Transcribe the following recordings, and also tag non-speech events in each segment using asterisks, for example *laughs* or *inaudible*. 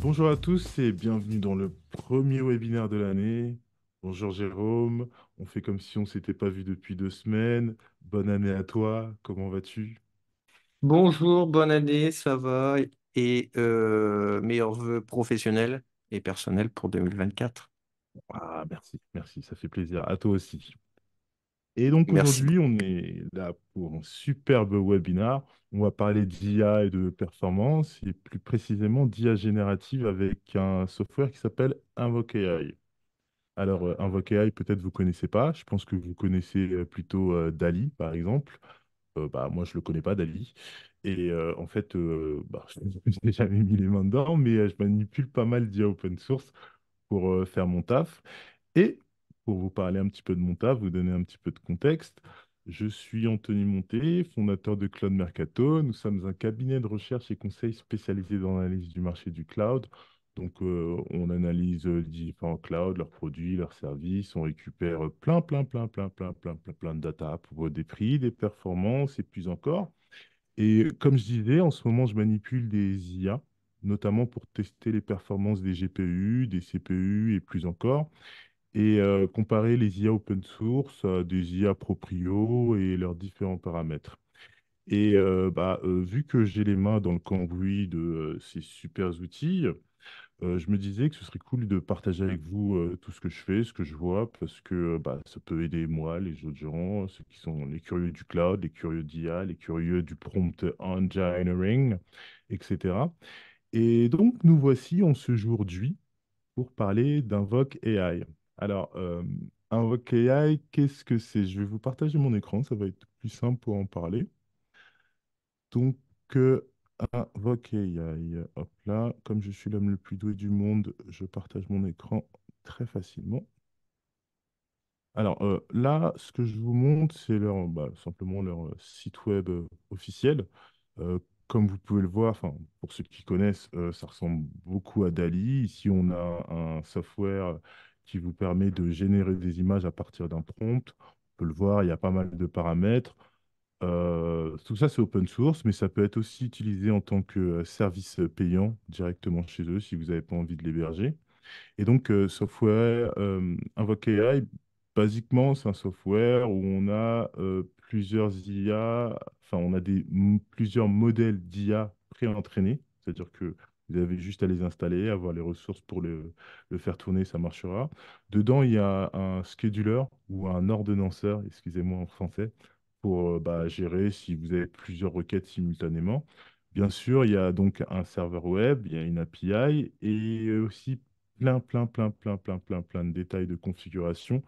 Bonjour à tous et bienvenue dans le premier webinaire de l'année. Bonjour Jérôme, on fait comme si on ne s'était pas vu depuis deux semaines. Bonne année à toi, comment vas-tu? Bonjour, bonne année, ça va et euh, meilleurs vœux professionnels et personnels pour 2024. Ah, merci, merci, ça fait plaisir. À toi aussi. Et donc aujourd'hui, on est là pour un superbe webinaire. On va parler d'IA et de performance, et plus précisément d'IA générative avec un software qui s'appelle Invoke AI. Alors, euh, Invoke AI, peut-être vous ne connaissez pas. Je pense que vous connaissez euh, plutôt euh, Dali, par exemple. bah, moi, je ne le connais pas, Dali. Et en fait, bah, *laughs* je n'ai jamais mis les mains dedans, mais je manipule pas mal d'IA open source pour faire mon taf. Et pour vous parler un petit peu de mon vous donner un petit peu de contexte. Je suis Anthony Monté, fondateur de Cloud Mercato. Nous sommes un cabinet de recherche et conseil spécialisé dans l'analyse du marché du cloud. Donc, euh, on analyse euh, les différents clouds, leurs produits, leurs services. On récupère euh, plein, plein, plein, plein, plein, plein, plein, plein de data pour des prix, des performances et plus encore. Et comme je disais, en ce moment, je manipule des IA, notamment pour tester les performances des GPU, des CPU et plus encore et comparer les IA open source à des IA proprio et leurs différents paramètres. Et bah, vu que j'ai les mains dans le cambouis de ces super outils, je me disais que ce serait cool de partager avec vous tout ce que je fais, ce que je vois, parce que bah, ça peut aider moi, les autres gens, ceux qui sont les curieux du cloud, les curieux d'IA, les curieux du prompt engineering, etc. Et donc, nous voici en ce jour d'hui pour parler d'Invoke AI. Alors, euh, Invoke AI, qu'est-ce que c'est? Je vais vous partager mon écran, ça va être plus simple pour en parler. Donc, Invoke euh, AI, hop là, comme je suis l'homme le plus doué du monde, je partage mon écran très facilement. Alors euh, là, ce que je vous montre, c'est leur, bah, simplement leur euh, site web officiel. comme vous pouvez le voir, pour ceux qui connaissent, ça ressemble beaucoup à DALI. Ici, on a un software qui vous permet de générer des images à partir d'un prompt. On peut le voir, il y a pas mal de paramètres. Euh, tout ça, c'est open source, mais ça peut être aussi utilisé en tant que euh, service payant directement chez eux si vous n'avez pas envie de l'héberger. Et donc, euh, software euh, Invoke AI, basiquement, c'est un software où on a plusieurs IA, enfin, on a des, plusieurs modèles d'IA entraînés c'est-à-dire que vous avez juste à les installer, avoir les ressources pour le, faire tourner, ça marchera. Dedans, il y a un scheduler ou un ordonnanceur, excusez-moi en français, pour euh, bah, gérer si vous avez plusieurs requêtes simultanément. Bien sûr, il y a donc un serveur web, il y a une API et aussi plein, plein, plein, plein, plein, plein, plein de détails de configuration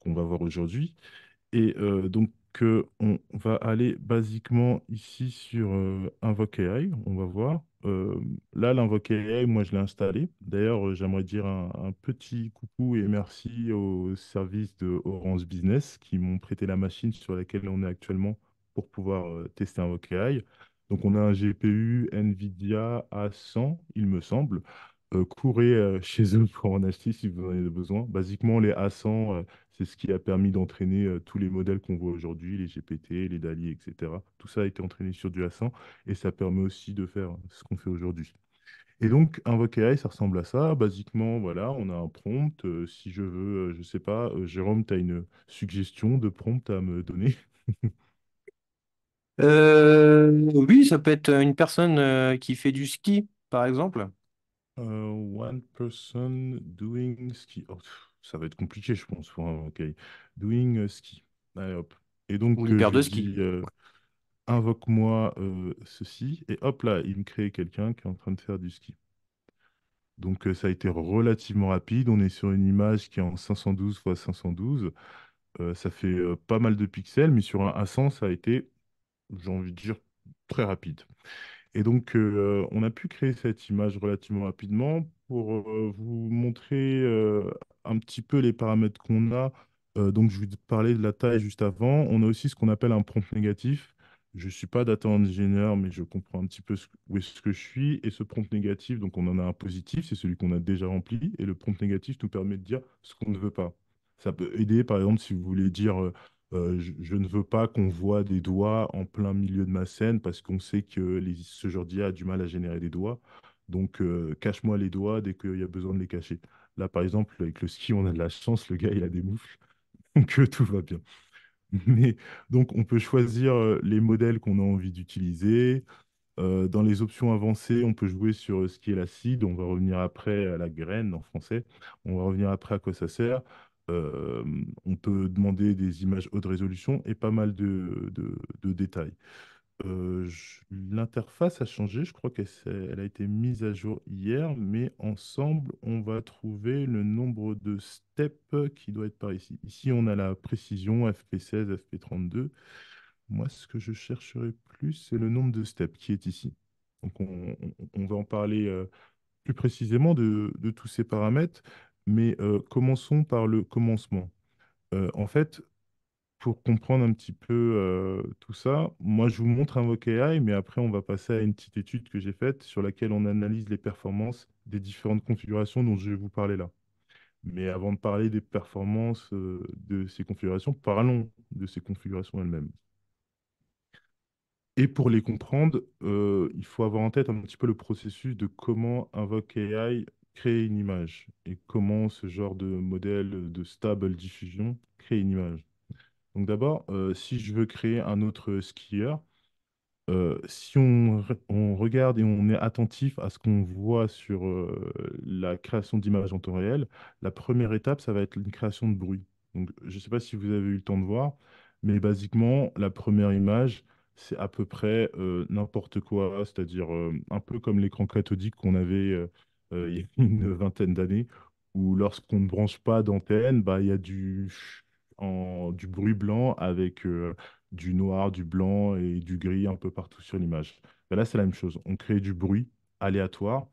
qu'on va voir aujourd'hui. Et euh, donc, que on va aller basiquement ici sur euh, AI, on va voir. Euh, là, l'Invoke AI, moi je l'ai installé. D'ailleurs, euh, j'aimerais dire un, petit coucou et merci au service de Orange Business qui m'ont prêté la machine sur laquelle on est actuellement pour pouvoir euh, tester Invoke AI. Donc on a un GPU NVIDIA A100, il me semble. Euh, courez euh, *laughs* chez eux pour en acheter si vous en avez besoin. Basiquement, les A100, euh, c'est ce qui a permis d'entraîner tous les modèles qu'on voit aujourd'hui, les GPT, les DALI, etc. Tout ça a été entraîné sur du A100 et ça permet aussi de faire hein, ce qu'on fait aujourd'hui. Et donc, Invoke AI, ça ressemble à ça. Basiquement, voilà, on a un prompt. si je veux, je ne sais pas, Jérôme, tu as une suggestion de prompt à me donner *laughs* Oui, ça peut être une personne qui fait du ski, par exemple. Euh, one person doing ski. Oh, ça va être compliqué, je pense. ok. Doing euh, ski. Allez, hop. Et donc, euh, il invoque-moi ceci. Et hop là, il me crée quelqu'un qui est en train de faire du ski. Donc, ça a été relativement rapide. On est sur une image qui est en 512 x 512. ça fait pas mal de pixels, mais sur un A100, ça a été, j'ai envie de dire, très rapide. Et donc, euh, on a pu créer cette image relativement rapidement pour euh, vous montrer euh, un petit peu les paramètres qu'on a. donc, je vous parlais de la taille juste avant. On a aussi ce qu'on appelle un prompt négatif. Je ne suis pas data engineer, mais je comprends un petit peu où est-ce que je suis. Et ce prompt négatif, donc on en a un positif, c'est celui qu'on a déjà rempli. Et le prompt négatif nous permet de dire ce qu'on ne veut pas. Ça peut aider, par exemple, si vous voulez dire je, ne veux pas qu'on voit des doigts en plein milieu de ma scène parce qu'on sait que les, ce d'IA a du mal à générer des doigts. Donc, cache-moi les doigts dès qu'il y a besoin de les cacher. Là, par exemple, avec le ski, on a de la chance, le gars, il a des moufles. *laughs* Donc, tout va bien. Mais donc, on peut choisir les modèles qu'on a envie d'utiliser. dans les options avancées, on peut jouer sur ce qui est l'acide. On va revenir après à la graine en français. On va revenir après à quoi ça sert on peut demander des images haute résolution et pas mal de, détails. L'interface a changé, je crois qu'elle elle a été mise à jour hier, mais ensemble, on va trouver le nombre de steps qui doit être par ici. Ici, on a la précision FP16, FP32. Moi, ce que je chercherai plus, c'est le nombre de steps qui est ici. Donc, on, va en parler plus précisément de, tous ces paramètres, mais euh, commençons par le commencement. Euh, en fait, pour comprendre un petit peu euh, tout ça, moi je vous montre un AI, mais après on va passer à une petite étude que j'ai faite sur laquelle on analyse les performances des différentes configurations dont je vais vous parler là. Mais avant de parler des performances de ces configurations, parlons de ces configurations elles-mêmes. Et pour les comprendre, il faut avoir en tête un petit peu le processus de comment Invoke AI créer une image et comment ce genre de modèle de stable diffusion crée une image. Donc d'abord, euh, si je veux créer un autre skieur, euh, si on, regarde et on est attentif à ce qu'on voit sur euh, la création d'images en temps réel, la première étape, ça va être une création de bruit. Donc, je ne sais pas si vous avez eu le temps de voir, mais basiquement, la première image, c'est à peu près n'importe quoi, c'est-à-dire un peu comme l'écran cathodique qu'on avait euh, il y a *laughs* une vingtaine d'années, où lorsqu'on ne branche pas d'antenne, bah, il y a du, en, du bruit blanc avec euh, du noir, du blanc et du gris un peu partout sur l'image. Bah, là, c'est la même chose. On crée du bruit aléatoire.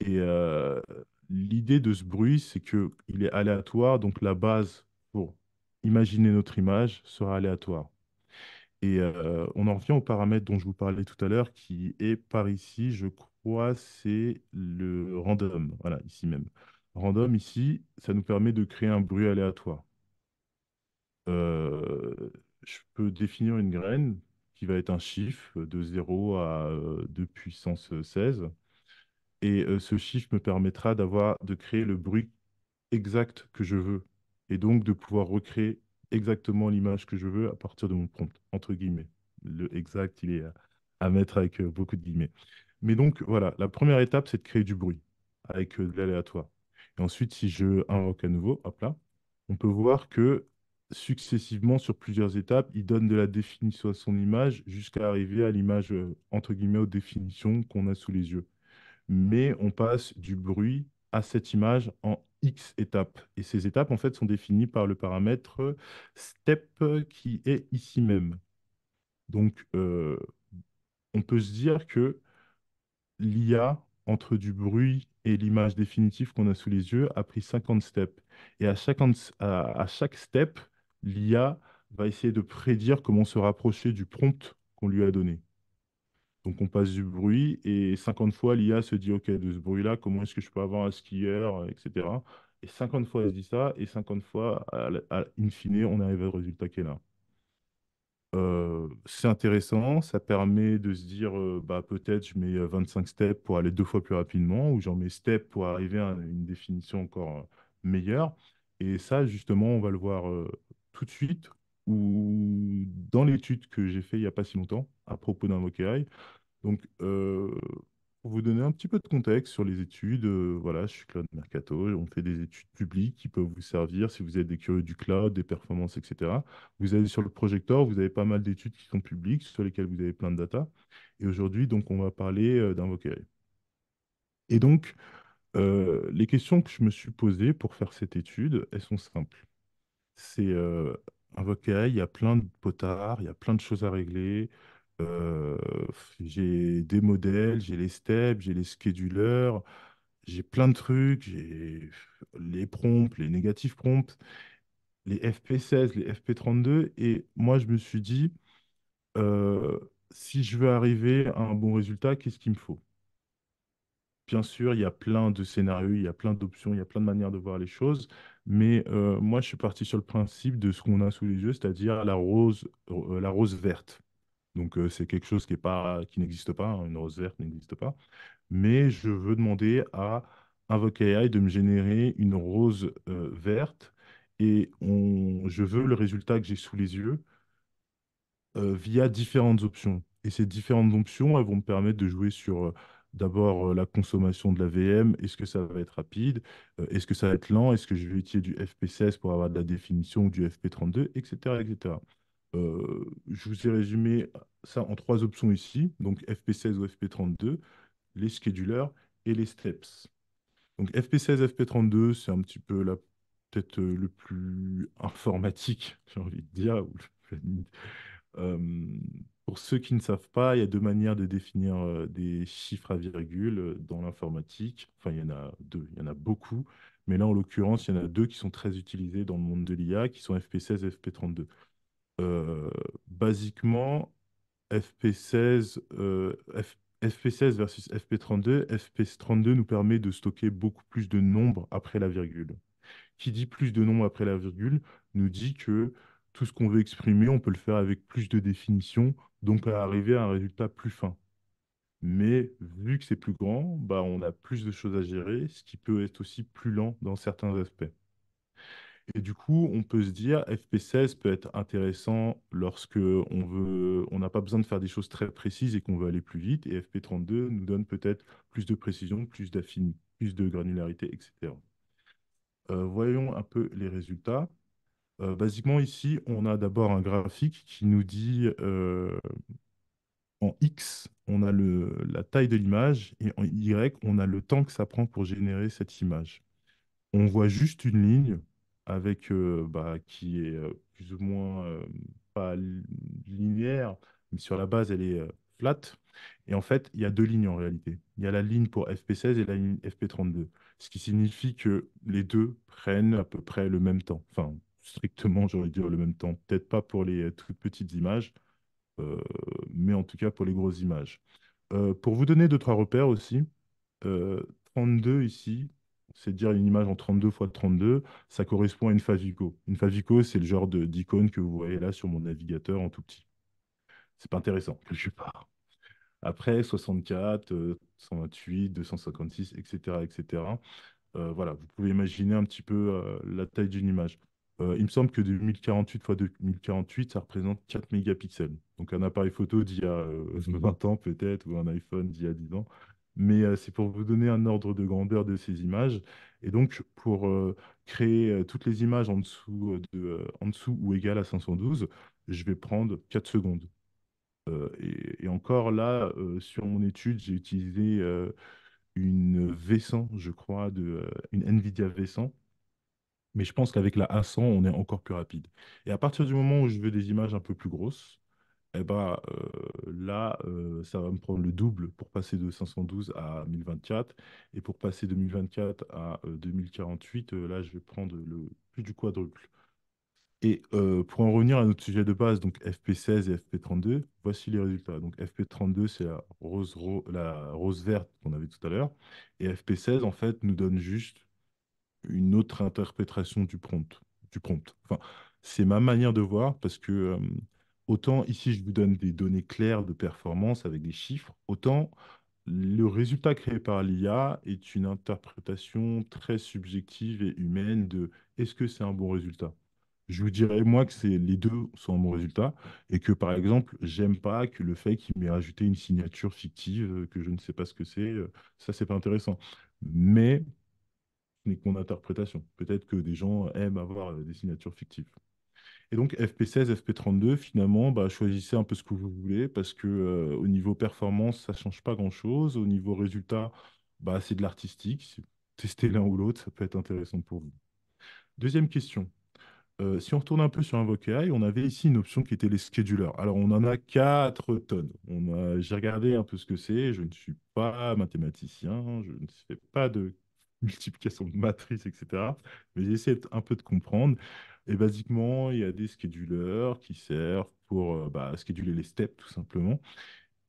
Et euh, l'idée de ce bruit, c'est qu'il est aléatoire, donc la base pour imaginer notre image sera aléatoire. Et on en revient au paramètre dont je vous parlais tout à l'heure, qui est par ici, je crois, c'est le random, voilà, ici même. Random, ici, ça nous permet de créer un bruit aléatoire. Euh, je peux définir une graine qui va être un chiffre de 0 à 2 euh, puissance 16. Et euh, ce chiffre me permettra d'avoir de créer le bruit exact que je veux. Et donc de pouvoir recréer exactement l'image que je veux à partir de mon prompt, entre guillemets. Le exact, il est à mettre avec beaucoup de guillemets. Mais donc voilà, la première étape, c'est de créer du bruit avec euh, de l'aléatoire. Et ensuite, si je invoque à nouveau, hop là, on peut voir que successivement, sur plusieurs étapes, il donne de la définition à son image jusqu'à arriver à l'image, euh, entre guillemets, aux définitions qu'on a sous les yeux. Mais on passe du bruit à cette image en X étapes. Et ces étapes, en fait, sont définies par le paramètre step qui est ici même. Donc, euh, on peut se dire que l'IA, entre du bruit et l'image définitive qu'on a sous les yeux a pris 50 steps. Et à chaque, à, chaque step, l'IA va essayer de prédire comment se rapprocher du prompt qu'on lui a donné. Donc on passe du bruit et 50 fois l'IA se dit ok de ce bruit là comment est-ce que je peux avoir un skieur etc. Et 50 fois elle se dit ça et 50 fois à, in fine on arrive au résultat qui est là c'est intéressant, ça permet de se dire, bah, peut-être je mets, 25 steps pour aller deux fois plus rapidement ou j'en mets step pour arriver à une définition encore, meilleure et ça justement on va le voir, tout de suite ou dans l'étude que j'ai fait il y a pas si longtemps à propos d'un Rocket donc vous donner un petit peu de contexte sur les études, euh, voilà, je suis Claude Mercato, on fait des études publiques qui peuvent vous servir si vous êtes des curieux du cloud, des performances, etc. Vous allez sur le projecteur, vous avez pas mal d'études qui sont publiques, sur lesquelles vous avez plein de data. Et aujourd'hui, donc, on va parler euh, Et donc, euh, les questions que je me suis posées pour faire cette étude, elles sont simples. C'est euh, un il y a plein de potards, il y a plein de choses à régler, euh, j'ai des modèles, j'ai les steps, j'ai les schedulers, j'ai plein de trucs, j'ai les prompts, les négatifs prompts, les FP16, les FP32. Et moi, je me suis dit, euh, si je veux arriver à un bon résultat, qu'est-ce qu'il me faut Bien sûr, il y a plein de scénarios, il y a plein d'options, il y a plein de manières de voir les choses. Mais euh, moi, je suis parti sur le principe de ce qu'on a sous les yeux, c'est-à-dire la rose, la rose verte. Donc, c'est quelque chose qui, n'existe pas, hein, une rose verte n'existe pas. Mais je veux demander à Invoke de me générer une rose verte et je veux le résultat que j'ai sous les yeux via différentes options. Et ces différentes options, vont me permettre de jouer sur d'abord la consommation de la VM, est-ce que ça va être rapide, est-ce que ça va être lent, est-ce que je vais utiliser du FP16 pour avoir de la définition ou du FP32, etc. etc. Euh, je vous ai résumé ça en trois options ici, donc FP16 ou FP32, les schedulers et les steps. Donc FP16, FP32, c'est un petit peu la peut-être euh, le plus *laughs* informatique, j'ai envie de dire. Euh, pour ceux qui ne savent pas, il y a deux manières de définir des chiffres à virgule dans l'informatique. Enfin, il y en a deux, il y en a beaucoup. Mais là, en l'occurrence, il y en a deux qui sont très utilisés dans le monde de l'IA, qui sont FP16 et FP32. Euh, basiquement, FP16, euh, FP16 versus FP32, FP32 nous permet de stocker beaucoup plus de nombres après la virgule. Qui dit plus de nombres après la virgule nous dit que tout ce qu'on veut exprimer, on peut le faire avec plus de définition, donc arriver à un résultat plus fin. Mais vu que c'est plus grand, bah on a plus de choses à gérer, ce qui peut être aussi plus lent dans certains aspects. Et du coup, on peut se dire FP16 peut être intéressant lorsque on veut, on n'a pas besoin de faire des choses très précises et qu'on veut aller plus vite. Et FP32 nous donne peut-être plus de précision, plus d'affinité, plus de granularité, etc. Euh, voyons un peu les résultats. Euh, basiquement, ici, on a d'abord un graphique qui nous dit euh, en X, on a la taille de l'image et en Y, on a le temps que ça prend pour générer cette image. On voit juste une ligne avec bah, qui est plus ou moins pas linéaire, mais sur la base, elle est plate. Et en fait, il y a deux lignes en réalité. Il y a la ligne pour FP16 et la ligne FP32, ce qui signifie que les deux prennent à peu près le même temps. Enfin, strictement, j'aurais dire le même temps. Peut-être pas pour les toutes petites images, mais en tout cas pour les grosses images. pour vous donner deux, trois repères aussi, 32 ici, c'est dire une image en 32 x 32, ça correspond à une Favico. Une Favico, c'est le genre d'icône que vous voyez là sur mon navigateur en tout petit. C'est pas intéressant, sais pas. Après, 64, 128, 256, etc. etc. voilà, vous pouvez imaginer un petit peu euh, la taille d'une image. Euh, il me semble que 1048 x 2048, ça représente 4 mégapixels. Donc un appareil photo d'il y a 20 euh, *laughs* ans peut-être, ou un iPhone d'il y a 10 ans, mais euh, c'est pour vous donner un ordre de grandeur de ces images. Et donc, pour euh, créer euh, toutes les images en dessous, de, en dessous ou égales à 512, je vais prendre 4 secondes. Et, et, encore là, sur mon étude, j'ai utilisé une V100, je crois, de, une NVIDIA V100. Mais je pense qu'avec la A100, on est encore plus rapide. Et à partir du moment où je veux des images un peu plus grosses, eh ben, euh, là, euh, ça va me prendre le double pour passer de 512 à 1024. Et pour passer de 1024 à 2048, euh, là, je vais prendre le plus du quadruple. Et pour en revenir à notre sujet de base, donc FP16 et FP32, voici les résultats. Donc FP32, c'est la rose, la rose verte qu'on avait tout à l'heure. Et FP16, en fait, nous donne juste une autre interprétation du prompt. Du prompt. Enfin, c'est ma manière de voir parce que Autant ici, je vous donne des données claires de performance avec des chiffres, autant le résultat créé par l'IA est une interprétation très subjective et humaine de est-ce que c'est un bon résultat Je vous dirais, moi, que les deux sont un bon résultat et que, par exemple, j'aime pas que le fait qu'il m'ait rajouté une signature fictive euh, que je ne sais pas ce que c'est, euh, ça, c'est pas intéressant. Mais ce n'est que mon interprétation. Peut-être que des gens aiment avoir euh, des signatures fictives. Et donc FP16, FP32, finalement, bah, choisissez un peu ce que vous voulez parce que euh, au niveau performance, ça change pas grand-chose. Au niveau résultat, bah, c'est de l'artistique. Testez l'un ou l'autre, ça peut être intéressant pour vous. Deuxième question. Euh, si on retourne un peu sur Invoke on avait ici une option qui était les schedulers. Alors, on en a 4 tonnes. J'ai regardé un peu ce que c'est. Je ne suis pas mathématicien. Je ne fais pas de *laughs* multiplication de matrices, etc. Mais j'essaie un peu de comprendre. Et basiquement, il y a des schedulers qui servent pour euh, bah, scheduler les steps, tout simplement.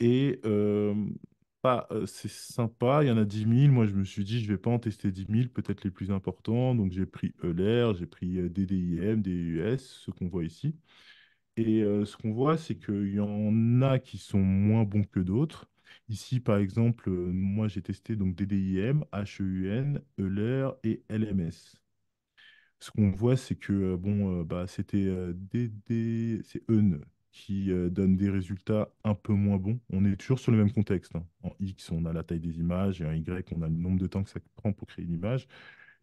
Et c'est sympa, il y en a 10 000. Moi, je me suis dit, je ne vais pas en tester 10 000, peut-être les plus importants. Donc, j'ai pris Euler, j'ai pris DDIM, DUS, ce qu'on voit ici. Et ce qu'on voit, c'est qu'il y en a qui sont moins bons que d'autres. Ici, par exemple, moi, j'ai testé donc DDIM, HEUN, Euler et LMS ce qu'on voit, c'est que bon, bah, c'était c'est Eun qui donne des résultats un peu moins bons. On est toujours sur le même contexte. Hein. En X, on a la taille des images, et en Y, on a le nombre de temps que ça prend pour créer une image.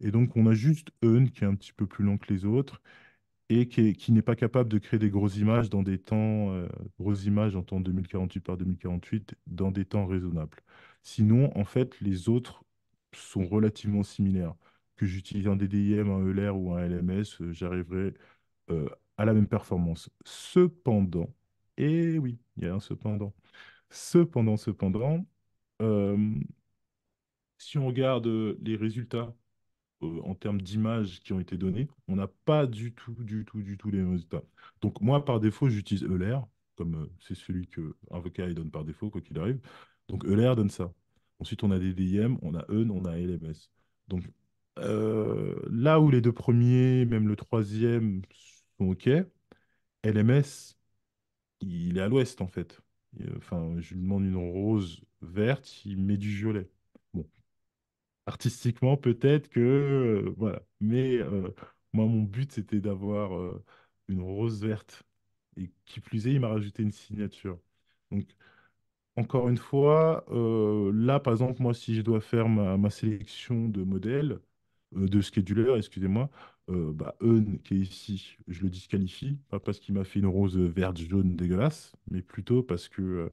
Et donc, on a juste Eun qui est un petit peu plus lent que les autres et qui, n'est pas capable de créer des grosses images dans des temps, grosses images en temps 2048 par 2048, dans des temps raisonnables. Sinon, en fait, les autres sont relativement similaires que j'utilise un DDIM, un ELR ou un LMS, euh, j'arriverai euh, à la même performance. Cependant, et eh oui, il y a un cependant. Cependant, cependant, euh, si on regarde les résultats en termes d'images qui ont été données, on n'a pas du tout, du tout, du tout les résultats. Donc moi, par défaut, j'utilise ELR, comme c'est celui que Invoca donne par défaut, quoi qu'il arrive. Donc ELR donne ça. Ensuite, on a des on a EUN, on a LMS. Donc euh, là où les deux premiers, même le troisième, sont OK, LMS, il est à l'ouest en fait. Euh, enfin, je lui demande une rose verte, il met du violet. Bon, artistiquement peut-être que euh, voilà, mais moi mon but c'était d'avoir une rose verte et qui plus est, il m'a rajouté une signature. Donc encore une fois, là par exemple moi si je dois faire ma, ma sélection de modèles, euh, de scheduler, excusez-moi, euh, bah, Eun, qui est ici, je le disqualifie, pas parce qu'il m'a fait une rose verte jaune dégueulasse, mais plutôt parce que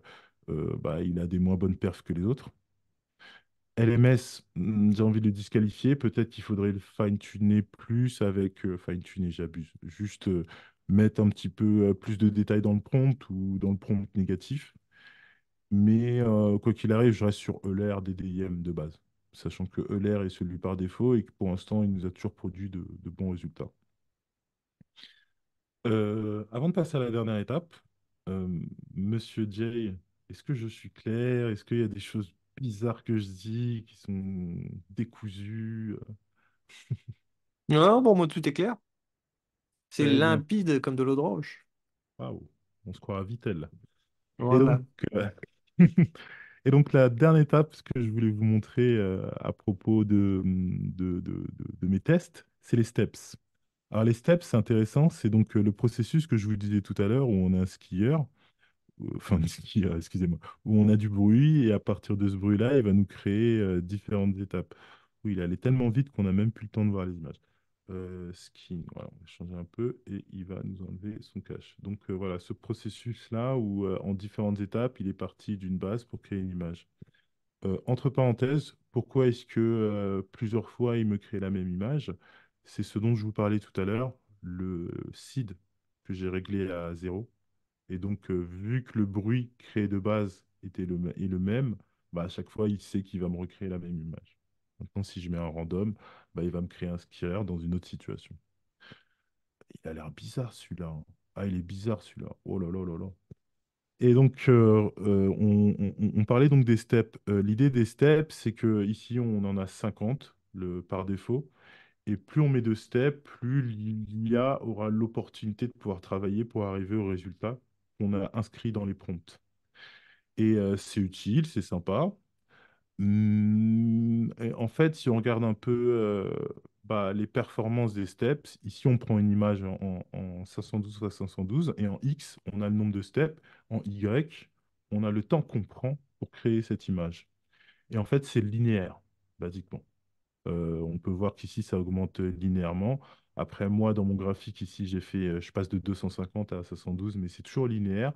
euh, bah, il a des moins bonnes perfs que les autres. LMS, hmm, j'ai envie de le disqualifier. Peut-être qu'il faudrait le fine-tuner plus avec. fine-tuner, j'abuse. Juste mettre un petit peu plus de détails dans le prompt ou dans le prompt négatif. Mais quoi qu'il arrive, je reste sur EULER, DDIM de base sachant que Euler est celui par défaut et que pour l'instant, il nous a toujours produit de, bons résultats. Euh, avant de passer à la dernière étape, euh, Monsieur Jay, est-ce que je suis clair Est-ce qu'il y a des choses bizarres que je dis qui sont décousues Non, pour moi, tout est clair. C'est euh, limpide comme de l'eau de roche. Waouh, on se croit à Vitel. Et donc, la dernière étape, ce que je voulais vous montrer euh, à propos de, mes tests, c'est les steps. Alors, les steps, c'est intéressant. C'est donc euh, le processus que je vous disais tout à l'heure où on a un skieur, euh, enfin, un skieur, *laughs* excusez-moi, où on a du bruit et à partir de ce bruit-là, il va nous créer différentes étapes. où il allait tellement vite qu'on n'a même plus le temps de voir les images. Euh, skin. on va changer un peu et il va nous enlever son cache. Donc euh, voilà, ce processus-là où euh, en différentes étapes, il est parti d'une base pour créer une image. entre parenthèses, pourquoi est-ce que plusieurs fois il me crée la même image C'est ce dont je vous parlais tout à l'heure, le seed que j'ai réglé à zéro. Et donc, vu que le bruit créé de base était le, est le même, bah, à chaque fois, il sait qu'il va me recréer la même image. Maintenant, si je mets un random, bah, il va me créer un skier dans une autre situation. Il a l'air bizarre celui-là. Hein. Ah, il est bizarre celui-là. Oh là là là là. Et donc, euh, euh, on, parlait donc des steps. Euh, l'idée des steps, c'est que ici on en a 50 par défaut. Et plus on met de steps, plus l'IA aura l'opportunité de pouvoir travailler pour arriver au résultat qu'on a inscrit dans les prompts. Et c'est utile, c'est sympa. Mmh, en fait, si on regarde un peu euh, bah, les performances des steps, ici on prend une image en, 512 x 512 et en X, on a le nombre de steps. En Y, on a le temps qu'on prend pour créer cette image. Et en fait, c'est linéaire, basiquement. Euh, on peut voir qu'ici, ça augmente linéairement. Après, moi, dans mon graphique, ici, j'ai fait, euh, je passe de 250 à 512, mais c'est toujours linéaire.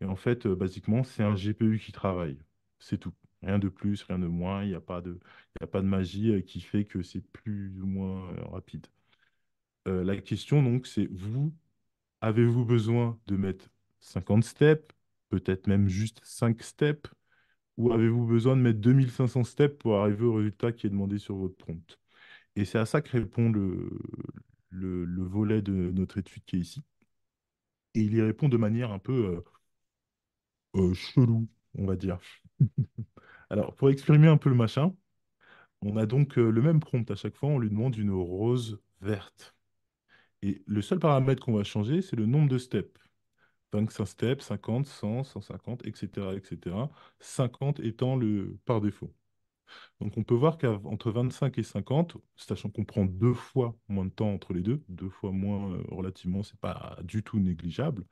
Et en fait, basiquement, c'est un GPU qui travaille. C'est tout. Rien de plus, rien de moins. Il n'y a, pas de, a pas de magie euh, qui fait que c'est plus ou moins euh, rapide. Euh, la question, donc, c'est vous, avez-vous besoin de mettre 50 steps, peut-être même juste 5 steps, ou avez-vous besoin de mettre 2500 steps pour arriver au résultat qui est demandé sur votre prompt Et c'est à ça que répond le, le, volet de notre étude qui est ici. Et il y répond de manière un peu chelou, on va dire. *laughs* Alors, pour exprimer un peu le machin, on a donc euh, le même prompt à chaque fois, on lui demande une rose verte. Et le seul paramètre qu'on va changer, c'est le nombre de steps. 25 steps, 50, 100, 150, etc., etc. 50 étant le par défaut. Donc on peut voir qu'entre 25 et 50, sachant qu'on prend deux fois moins de temps entre les deux, deux fois moins relativement, euh, relativement, c'est pas du tout négligeable,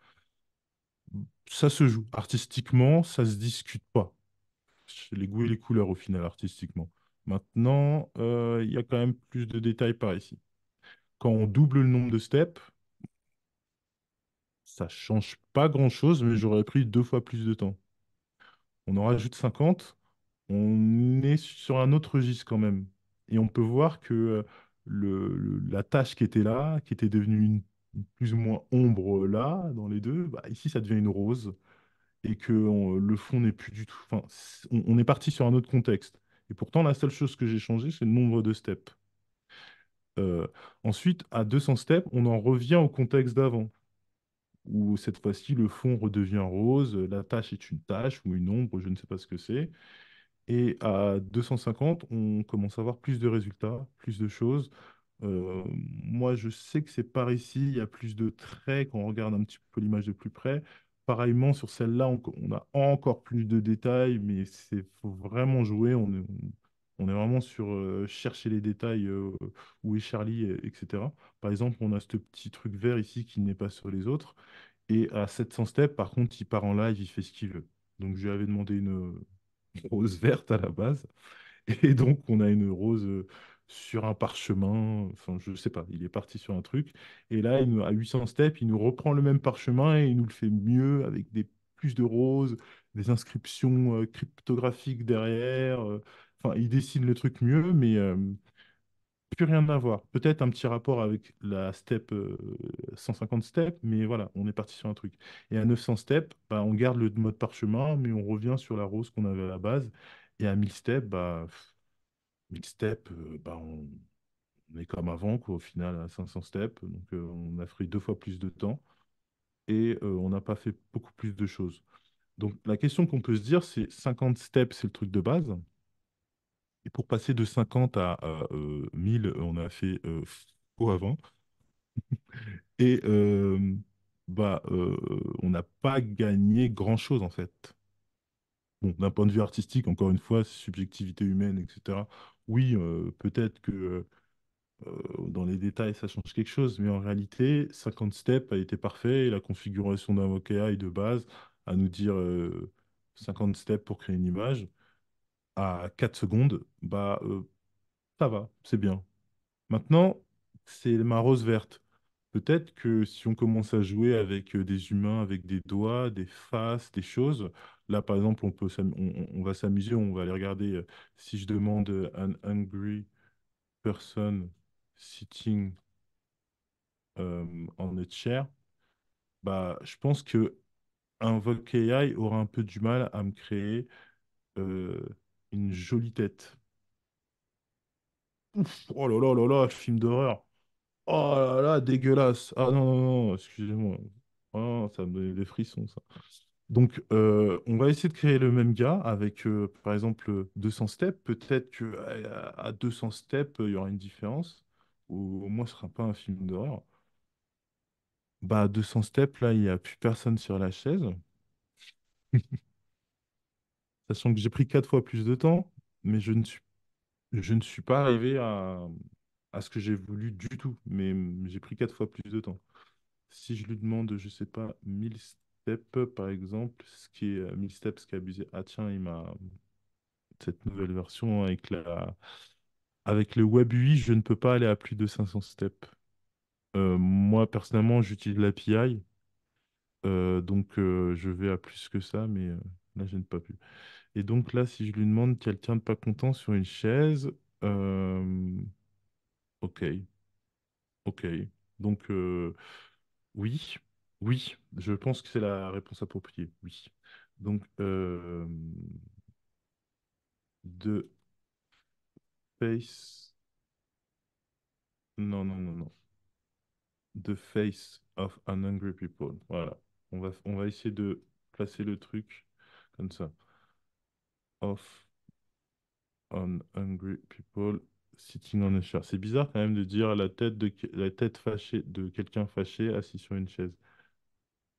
ça se joue. Artistiquement, ça se discute pas les goûts et les couleurs au final artistiquement. Maintenant, euh, il y a quand même plus de détails par ici. Quand on double le nombre de steps, ça change pas grand-chose, mais j'aurais pris deux fois plus de temps. On en rajoute 50, on est sur un autre registre quand même. Et on peut voir que euh, la tâche qui était là, qui était devenue plus ou moins ombre là, dans les deux, bah, ici ça devient une rose et que le fond n'est plus du tout. Enfin, on, est parti sur un autre contexte. Et pourtant, la seule chose que j'ai changée, c'est le nombre de steps. Euh, ensuite, à 200 steps, on en revient au contexte d'avant, où cette fois-ci, le fond redevient rose, la tâche est une tâche ou une ombre, je ne sais pas ce que c'est. Et à 250, on commence à avoir plus de résultats, plus de choses. Euh, moi, je sais que c'est par ici, il y a plus de traits quand on regarde un petit peu l'image de plus près. Pareillement, sur celle-là, on, a encore plus de détails, mais il faut vraiment jouer. On est, on est vraiment sur euh, chercher les détails, euh, où est Charlie, etc. Par exemple, on a ce petit truc vert ici qui n'est pas sur les autres. Et à 700 steps, par contre, il part en live, il fait ce qu'il veut. Donc, je lui avais demandé une euh, *laughs* rose verte à la base. Et donc, on a une rose sur un parchemin, enfin je sais pas, il est parti sur un truc, et là il nous, à 800 steps, il nous reprend le même parchemin et il nous le fait mieux avec des plus de roses, des inscriptions euh, cryptographiques derrière, euh, enfin il dessine le truc mieux, mais plus rien à voir. Peut-être un petit rapport avec la step 150 euh, steps, mais voilà, on est parti sur un truc. Et à 900 steps, bah, on garde le mode parchemin, mais on revient sur la rose qu'on avait à la base, et à 1000 steps, bah 1000 steps, euh, bah, on, est comme avant, quoi, au final, à 500 steps. Donc, euh, on a pris deux fois plus de temps et euh, on n'a pas fait beaucoup plus de choses. Donc, la question qu'on peut se dire, c'est 50 steps, c'est le truc de base. Et pour passer de 50 à, 1000, on a fait euh, avant. *laughs* Et bah, on n'a pas gagné grand-chose en fait d'un point de vue artistique, encore une fois, subjectivité humaine, etc. Oui, euh, peut-être que euh, dans les détails, ça change quelque chose, mais en réalité, 50 steps a été parfait et la configuration d'un est de base à nous dire 50 euh, steps pour créer une image à 4 secondes, bah, ça va, c'est bien. Maintenant, c'est ma rose verte. Peut-être que si on commence à jouer avec des humains, avec des doigts, des faces, des choses, Là, par exemple, on, peut on, va s'amuser, on va aller regarder. Euh, si je demande euh, an angry person sitting en euh, on a chair, bah, je pense que un AI aura un peu du mal à me créer une jolie tête. oh là là là là, film d'horreur. Oh là là, dégueulasse. Ah non, non, non, excusez-moi. Oh, ça me donnait des frissons, ça. Donc, euh, on va essayer de créer le même gars avec, euh, par exemple, 200 steps. Peut-être qu'à 200 steps, il y aura une différence. Ou au moins, ce ne sera pas un film d'horreur. Bah, 200 steps, là, il n'y a plus personne sur la chaise. *laughs* Sachant que j'ai pris quatre fois plus de temps, mais je ne suis, je ne suis pas arrivé à, ce que j'ai voulu du tout. Mais mm, j'ai pris quatre fois plus de temps. Si je lui demande, je ne sais pas, 1000 steps, par exemple, ce qui est 1000 euh, steps qui est abusé. Ah tiens, il m'a. Cette nouvelle version hein, avec la. Avec le Web UI, je ne peux pas aller à plus de 500 steps. Euh, moi, personnellement, j'utilise l'API. Euh, donc, je vais à plus que ça, mais là, je n'ai pas pu. Et donc, là, si je lui demande quelqu'un de pas content sur une chaise, ok. Ok. Donc, oui. Oui, je pense que c'est la réponse appropriée. Oui. Donc, the euh, de face. Non, non, non, non. The face of an angry people. Voilà. On va, on va essayer de placer le truc comme ça. Of an angry people sitting on a chair. C'est bizarre quand même de dire la tête, de, la tête fâchée de quelqu'un fâché assis sur une chaise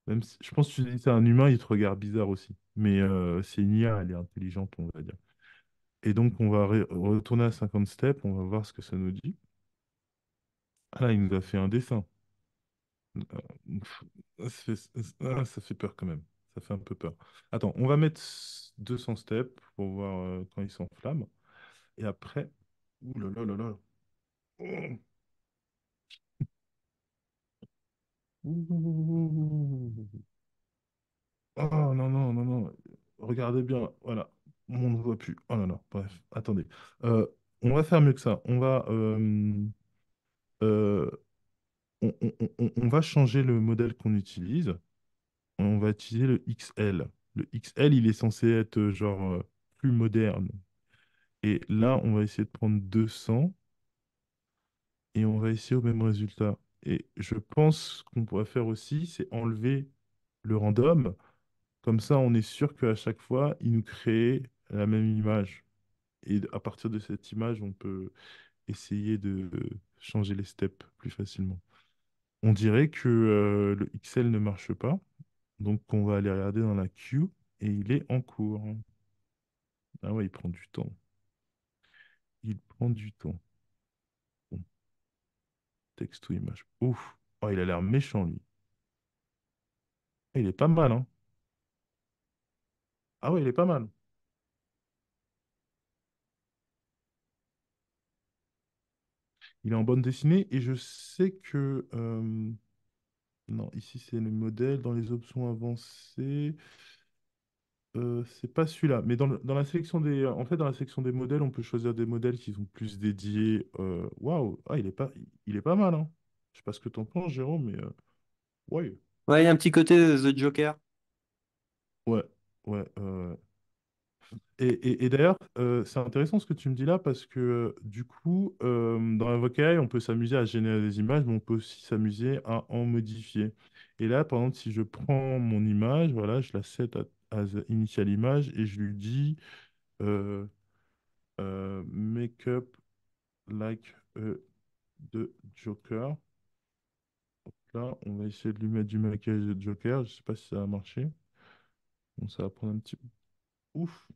je pense que tu dis c'est un humain, il te regarde bizarre aussi. Mais euh, c'est une IA, elle est intelligente, on va dire. Et donc, on va retourner à 50 steps, on va voir ce que ça nous dit. Ah là, il nous a fait un dessin. Ah, ah, ça fait, peur quand même. Ça fait un peu peur. Attends, on va mettre 200 steps pour voir euh, quand il s'enflamme. Et après. Ouh là là là là. Oh non, non, non, non. Regardez bien. Voilà. On ne voit plus. Oh non, non, Bref, attendez. Euh, on va faire mieux que ça. On va, euh, euh, on, va changer le modèle qu'on utilise. On va utiliser le XL. Le XL, il est censé être genre plus moderne. Et là, on va essayer de prendre 200 et on va essayer au même résultat. Et je pense qu'on pourrait faire aussi, c'est enlever le random. Comme ça, on est sûr qu'à chaque fois, il nous crée la même image. Et à partir de cette image, on peut essayer de changer les steps plus facilement. On dirait que euh, le XL ne marche pas. Donc, on va aller regarder dans la queue et il est en cours. Ah ouais, il prend du temps. Il prend du temps ou image. Ouf. Oh, il a l'air méchant, lui. Ah, il est pas mal, hein. Ah ouais, il est pas mal. Il est en bonne dessinée et je sais que... Euh, non, ici c'est le modèle. Dans les options avancées, euh, c'est pas celui-là, mais dans, la sélection des, en fait, dans la sélection des modèles, on peut choisir des modèles qui sont plus dédiés. Euh, waouh, ah, il est pas, il est pas mal, hein. Je sais pas ce que t'en penses, Jérôme, mais euh, ouais, il y a un petit côté The Joker. ouais, ouais. Et, d'ailleurs, c'est intéressant ce que tu me dis là parce que du coup, dans la on peut s'amuser à générer des images, mais on peut aussi s'amuser à en modifier. Et là, par exemple, si je prends mon image, voilà, je la set à as initial image et je lui dis euh, euh, make up like de Joker. là, on va essayer de lui mettre du maquillage de Joker. Je sais pas si ça va marché. Bon, ça va prendre un petit. Ouf!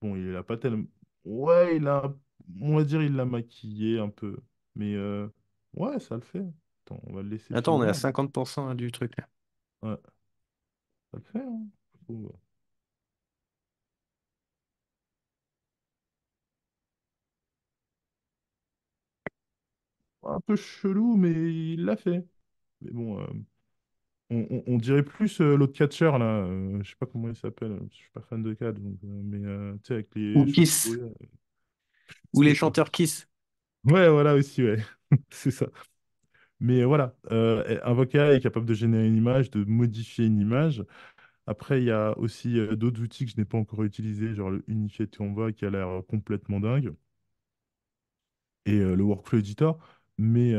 Bon, il l'a pas tellement. Ouais, il a. On va dire il l'a maquillé un peu. Mais euh, ouais, ça le fait. Attends, on va le laisser on est à 50% hein, du truc là. Ouais. Ça fait, hein, Un peu chelou, mais il l'a fait. Mais bon, euh, on, dirait plus euh, l'autre catcheur, là. Euh, je sais pas comment il s'appelle. Je suis pas fan de catch, donc, mais tu sais, avec les Ou Kiss, ou les chanteurs Kiss. Ouais, voilà aussi, ouais. *laughs* C'est ça. Mais voilà, euh, est capable de générer une image, de modifier une image. Après, il y a aussi euh, d'autres outils que je n'ai pas encore utilisés, genre le Unified Canva qui a l'air euh, complètement dingue, et euh, le Workflow Editor. Mais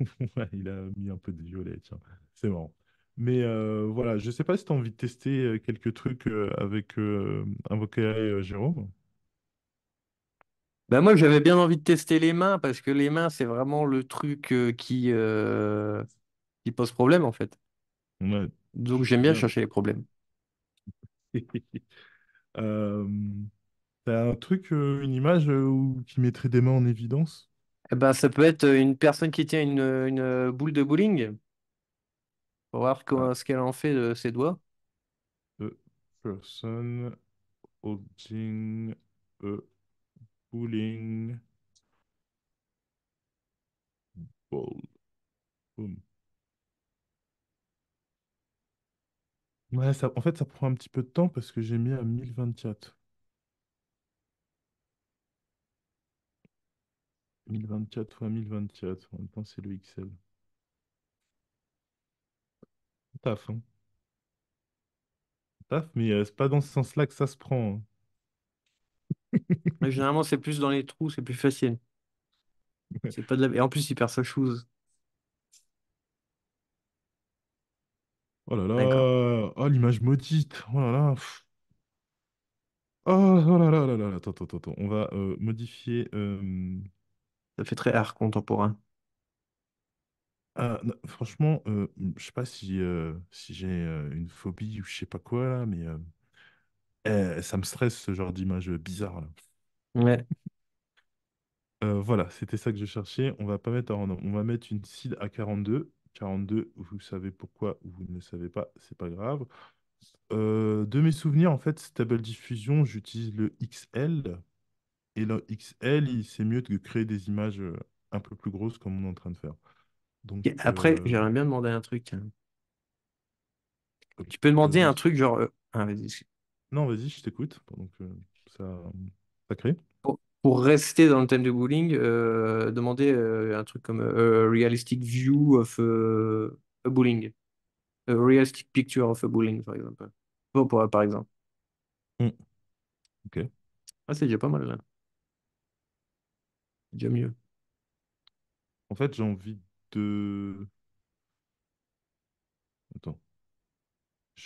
*laughs* il a mis un peu de violet, tiens, c'est marrant. Mais voilà, je ne sais pas si tu as envie de tester quelques trucs avec un et Jérôme. Bah, moi, j'avais bien envie de tester les mains parce que les mains, c'est vraiment le truc euh, qui, euh, qui pose problème en fait. Donc j'aime bien chercher les problèmes. *laughs* t'as un truc, euh, une image qui mettrait des mains en évidence? Eh ben, ça peut être une personne qui tient une, une boule de bowling pour voir ah. ce qu'elle en fait de ses doigts. person holding a Cooling Boom. ça, en fait, ça prend un petit peu de temps parce que j'ai mis à 1024. 1024 fois 1024. En même temps, c'est le XL. Taf, hein. Taf, mais ce euh, c'est pas dans ce sens-là que ça se prend. Hein. *laughs* généralement, c'est plus dans les trous, c'est plus facile. C'est pas de la... Et en plus, il perd sa chose. Oh là là, oh l'image maudite, oh là là. Oh, là oh là là là, là. attends, attends, attends, on va euh, modifier. Euh, Ça fait très art contemporain. Ah, franchement, euh, je sais pas si, j'ai une phobie ou je sais pas quoi là, mais eh, ça me stresse ce genre d'image bizarre là. Ouais. Euh, voilà, c'était ça que je cherchais. On va pas mettre on va mettre une seed à 42. 42, vous savez pourquoi vous ne savez pas, c'est pas grave. Euh, de mes souvenirs, en fait, Stable Diffusion, j'utilise le XL. Et le XL, c'est mieux que de créer des images euh, un peu plus grosses comme on est en train de faire. Donc, après, j'aimerais bien demander un truc. Tu peux demander un truc genre. Ah, non, vas-y, je t'écoute. Donc, ça, crée. Pour, rester dans le thème du bowling, euh, demander demandez euh, un truc comme euh, a realistic view of a bowling. A realistic picture of a bowling, par exemple. Bon, par exemple. Hmm. Ok. Ah, c'est déjà pas mal, là. Déjà mieux. En fait, j'ai envie de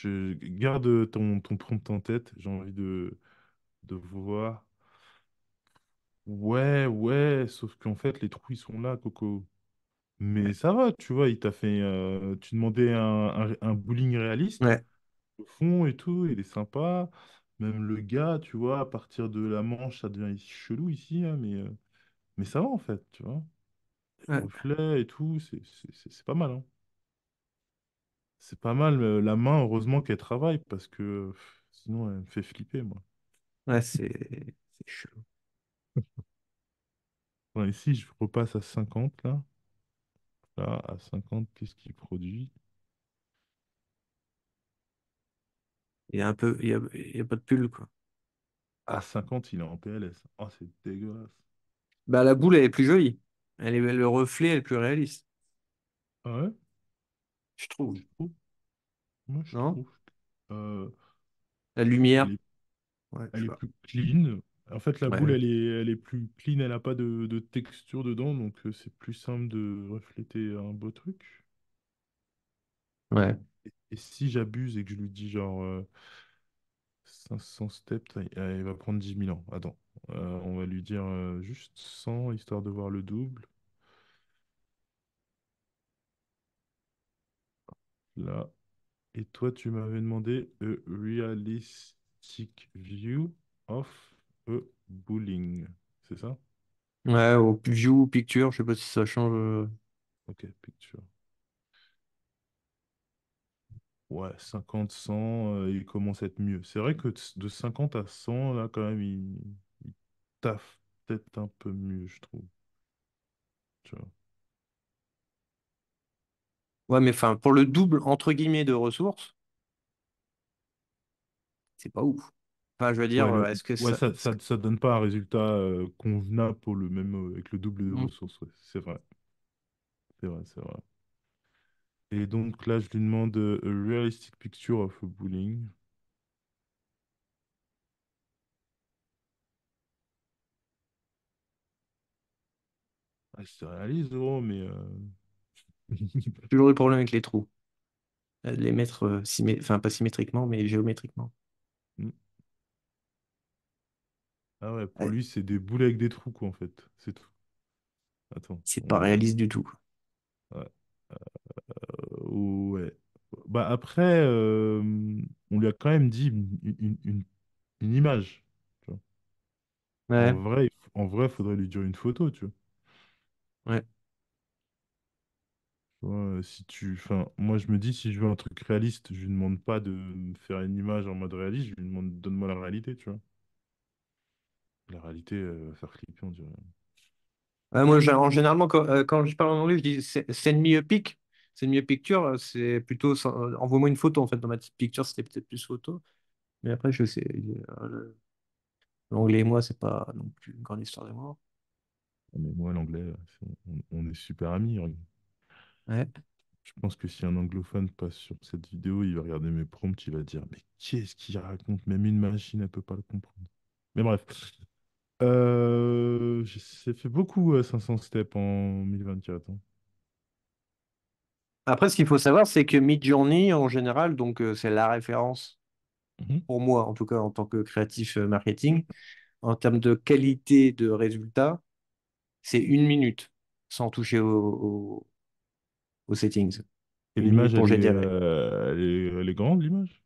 Je garde ton, ton prompt en tête. J'ai envie de, voir. Ouais, ouais, sauf qu'en fait, les trous, ils sont là, Coco. Mais ça va, tu vois, il t'a fait. Euh, tu demandais un, un, bowling réaliste, Ouais. le fond et tout, il est sympa. Même le gars, tu vois, à partir de la manche, ça devient chelou ici, hein, mais, euh, mais ça va en fait, tu vois. Le et tout, c'est c'est- pas mal, hein c'est pas mal. Euh, la main, heureusement qu'elle travaille, parce que euh, sinon, elle me fait flipper, moi. Ouais, c'est chelou. *laughs* ici, je repasse à 50, là. Là, à 50, qu'est-ce qu'il produit Il y a un peu, il y a, pas de pull, quoi. À 50, il est en PLS. Oh, c'est dégueulasse. Bah, la boule, elle est plus jolie. Elle est, le reflet, elle est plus réaliste. Ah ouais? je trouve. Moi, je trouve. Euh, la lumière. Elle est, plus clean. En fait, la boule, elle est, elle est plus clean, elle n'a pas de, texture dedans, donc euh, c'est plus simple de refléter un beau truc. Ouais. Et, si j'abuse et que je lui dis genre 500 euh, steps, il va prendre 10 000 ans. Attends, on va lui dire juste 100, histoire de voir le double. Là. Et toi, tu m'avais demandé a realistic view of a bowling, c'est ça? Ouais, view, picture, je sais pas si ça change. Euh. Ok, picture. Ouais, 50, 100, euh, il commence à être mieux. C'est vrai que de 50 à 100, là, quand même, il, il taffe peut-être un peu mieux, je trouve. Tu vois mais enfin, pour le double, entre guillemets, de ressources, c'est pas ouf. Enfin, je veux dire, euh, est-ce que ça... ça, donne pas un résultat euh, convenable pour le même, euh, avec le double de mmh. ressources, C'est vrai, c'est vrai, c'est vrai. Et donc là, je lui demande a realistic picture of a bowling. Ah, c'est réaliste, mais... *laughs* Toujours eu problème avec les trous. Euh, les mettre, euh, enfin pas symétriquement, mais géométriquement. Mm. Ah ouais, pour lui, c'est des boules avec des trous, quoi, en fait. C'est tout. Attends, C'est pas réaliste du tout. ouais. Euh, ouais. Bah après, on lui a quand même dit une, une- image. En vrai, en vrai, faudrait lui dire une photo, tu vois. ouais si tu... enfin, moi, je me dis, si je veux un truc réaliste, je lui demande pas de faire une image en mode réaliste, je lui demande, donne-moi la réalité, tu vois. La réalité, euh, va faire flipper, on dirait. moi, en généralement, euh, quand, je parle en anglais, je dis send me a pic. c'est me picture, c'est plutôt euh, envoie-moi une photo, en fait. Dans ma petite picture, c'était peut-être plus photo. Mais après, je sais, l'anglais et moi, c'est pas non plus une grande histoire d'amour. Ah, mais moi, l'anglais, on, est super amis. Je pense que si un anglophone passe sur cette vidéo, il va regarder mes prompts, il va dire Mais qu'est-ce qu'il raconte Même une machine, elle ne peut pas le comprendre. Mais bref. Euh, j'ai fait beaucoup 500 euh, steps en 1024. Hein. Après, ce qu'il faut savoir, c'est que Midjourney, en général, donc euh, c'est la référence, mm-hmm. pour moi, en tout cas en tant que créatif marketing, en termes de qualité de résultat, c'est une minute sans toucher au settings. Et l'image, euh, elle, est, grande, l'image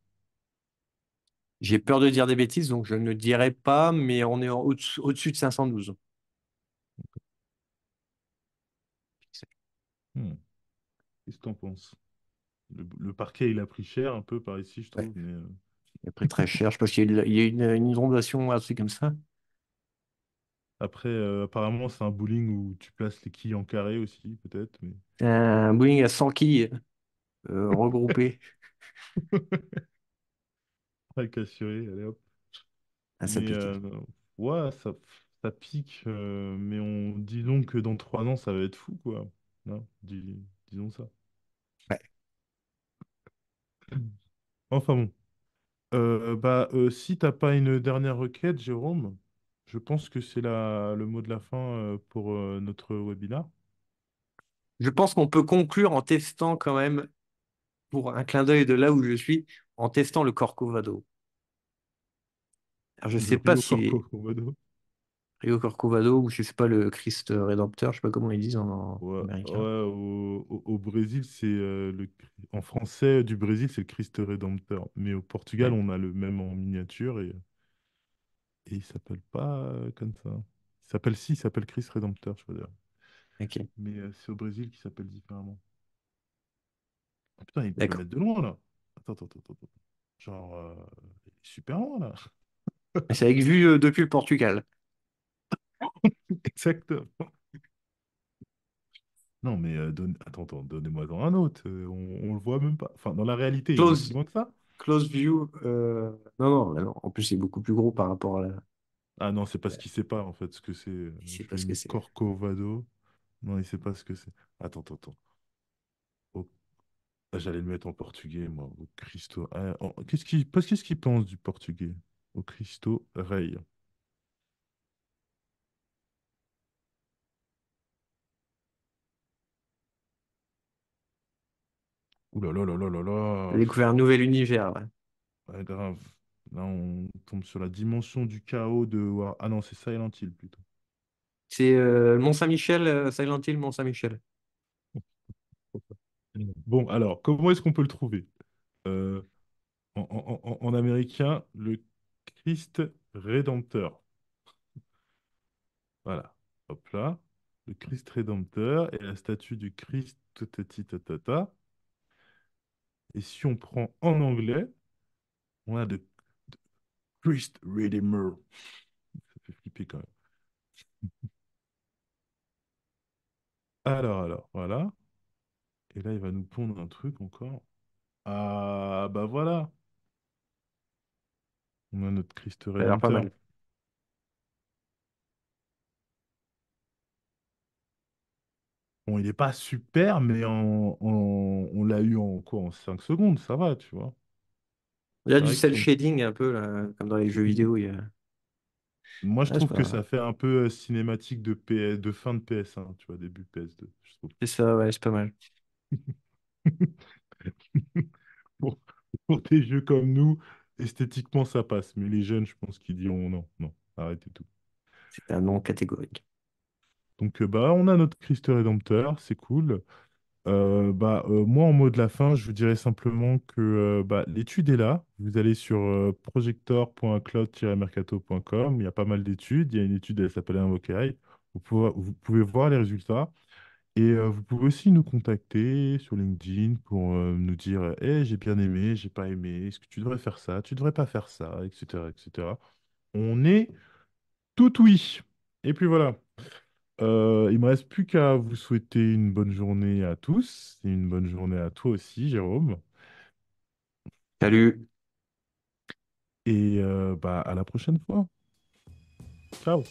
J'ai peur de dire des bêtises, donc je ne dirai pas, mais on est au-dessus de 512. Hmm. Qu'est-ce que tu en penses le, parquet, il a pris cher un peu par ici, je trouve. Euh. Il a pris très cher. Je pense qu'il y a, une, une inondation, un truc comme ça. Après, euh, apparemment, c'est un bowling où tu places les quilles en carré aussi, peut-être. Un bowling à 100 quilles euh, regroupées. *laughs* assuré, allez hop. Ah, ça pique. Euh, ouais, ça, pique. mais on disons que dans trois ans, ça va être fou, quoi. disons ça. Enfin bon. Euh, bah, n'as si t'as pas une dernière requête, Jérôme. Je pense que c'est le mot de la fin euh, pour euh, notre webinaire. Je pense qu'on peut conclure en testant quand même, pour un clin d'œil de là où je suis, en testant le Corcovado. je ne sais pas si. Corcovado. Rio Corcovado, ou je ne sais pas, le Christ Rédempteur, je ne sais pas comment ils disent en, américain. au, Brésil, c'est euh, le... en français du Brésil, c'est le Christ Rédempteur. Mais au Portugal, on a le même en miniature et et il s'appelle pas euh, comme ça. Il s'appelle si, il s'appelle Chris Rédempteur, je veux dire. Ok. Mais euh, c'est au Brésil qu'il s'appelle différemment. Ah, putain, il peut le mettre de loin là. Attends, attends, attends, attends. Genre, euh, super loin là. C'est avec vue depuis le Portugal. *laughs* Exactement. Non, mais attends, attends, donnez-moi dans un autre. on, ne le voit même pas. Enfin, dans la réalité, il est loin que ça. Close View. Euh, non, non, en plus, c'est beaucoup plus gros par rapport à la. Ah non, c'est parce qu'il sait pas en fait ce que c'est. Il euh, sait que c'est. Corcovado. Non, il sait pas ce que c'est. Attends, attends, attends. Oh. Ah, j'allais le mettre en portugais, moi. Au Cristo. Oh, qu'est-ce qu'il pense du portugais Au Cristo Rey. Ouh là là là Découvert un nouvel univers, ouais. grave. Là, on tombe sur la dimension du chaos de Ah non, c'est Silent Hill plutôt. C'est euh, Mont-Saint-Michel, euh, Silent Hill, Mont-Saint-Michel. *laughs* Bon, alors, comment est-ce qu'on peut le trouver euh, en, américain, le Christ Rédempteur. *laughs* Voilà. Hop là. Le Christ Rédempteur et la statue du Christ et si on prend en anglais, on a de, Christ Redeemer. Ça fait flipper quand même. *laughs* Alors, alors, voilà. Et là, il va nous pondre un truc encore. Ah, bah voilà. On a notre Christ Redeemer. Bon, il n'est pas super, mais on, l'a eu en quoi, en 5 secondes, ça va, tu vois. Il y a du self shading un peu, comme dans les jeux vidéo. moi, je ah, trouve que ça fait un peu euh, cinématique de, fin de PS1, tu vois, début PS2, c'est ça, ouais, c'est pas mal. *laughs* Pour, pour des jeux comme nous, esthétiquement, ça passe. Mais les jeunes, je pense qu'ils diront non, non, arrêtez tout. C'est un non catégorique. Donc, euh, bah, on a notre Christ Rédempteur, c'est cool. Euh, bah, euh, moi, en mot de la fin, je vous dirais simplement que bah, l'étude est là. Vous allez sur projector.cloud-mercato.com. Il y a pas mal d'études. Il y a une étude, elle s'appelle Invokai. Vous pouvez, voir les résultats. Et vous pouvez aussi nous contacter sur LinkedIn pour nous dire Hey, eh, j'ai bien aimé, j'ai pas aimé, est-ce que tu devrais faire ça, tu devrais pas faire ça, etc. etc. On est tout oui. Et puis voilà. Il euh, il me reste plus qu'à vous souhaiter une bonne journée à tous et une bonne journée à toi aussi, Jérôme. Salut. Et euh, bah, à la prochaine fois. Ciao.